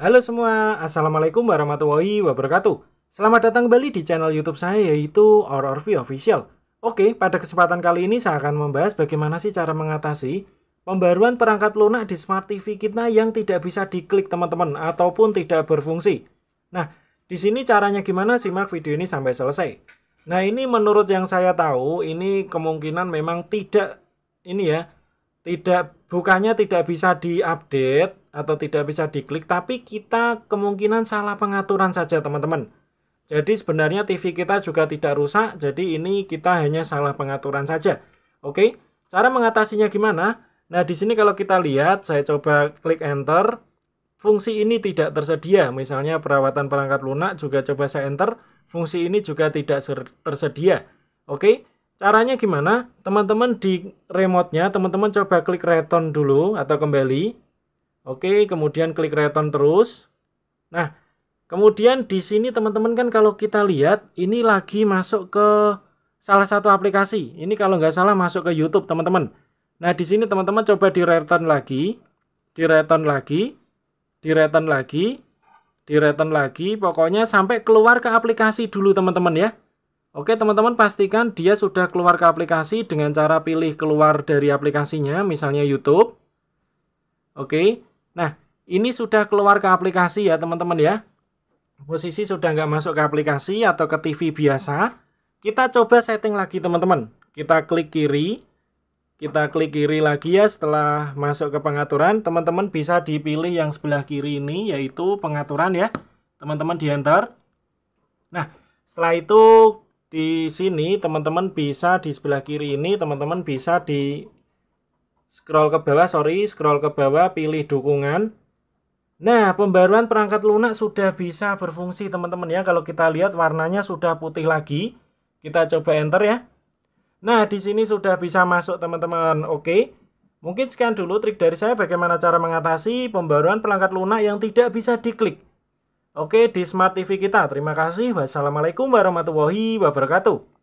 Halo semua, Assalamualaikum warahmatullahi wabarakatuh. Selamat datang kembali di channel YouTube saya yaitu RRV Official. Oke, pada kesempatan kali ini saya akan membahas bagaimana sih cara mengatasi pembaruan perangkat lunak di Smart TV kita yang tidak bisa diklik teman-teman ataupun tidak berfungsi. Nah, di sini caranya gimana? Simak video ini sampai selesai. Nah, ini menurut yang saya tahu ini kemungkinan memang tidak ini ya, tidak bukannya tidak bisa diupdate atau tidak bisa diklik tapi kita kemungkinan salah pengaturan saja teman-teman jadi sebenarnya TV kita juga tidak rusak jadi ini kita hanya salah pengaturan saja oke cara mengatasinya gimana nah di sini kalau kita lihat saya coba klik enter fungsi ini tidak tersedia misalnya perawatan perangkat lunak juga coba saya enter fungsi ini juga tidak tersedia oke Caranya gimana? Teman-teman di remote-nya, teman-teman coba klik return dulu atau kembali. Oke, kemudian klik return terus. Nah, kemudian di sini teman-teman kan kalau kita lihat, ini lagi masuk ke salah satu aplikasi. Ini kalau nggak salah masuk ke YouTube, teman-teman. Nah, di sini teman-teman coba di return lagi, di return lagi, di return lagi, di return lagi, pokoknya sampai keluar ke aplikasi dulu, teman-teman ya. Oke teman-teman pastikan dia sudah keluar ke aplikasi dengan cara pilih keluar dari aplikasinya misalnya YouTube. Oke, nah ini sudah keluar ke aplikasi ya teman-teman ya. Posisi sudah nggak masuk ke aplikasi atau ke TV biasa. Kita coba setting lagi teman-teman. Kita klik kiri. Kita klik kiri lagi ya setelah masuk ke pengaturan. Teman-teman bisa dipilih yang sebelah kiri ini yaitu pengaturan ya. Teman-teman di enter. Nah setelah itu di sini teman-teman bisa di sebelah kiri ini teman-teman bisa di scroll ke bawah sorry scroll ke bawah pilih dukungan nah pembaruan perangkat lunak sudah bisa berfungsi teman-teman ya kalau kita lihat warnanya sudah putih lagi kita coba enter ya nah di sini sudah bisa masuk teman-teman oke mungkin sekian dulu trik dari saya bagaimana cara mengatasi pembaruan perangkat lunak yang tidak bisa diklik Oke, di Smart TV kita. Terima kasih. Wassalamualaikum warahmatullahi wabarakatuh.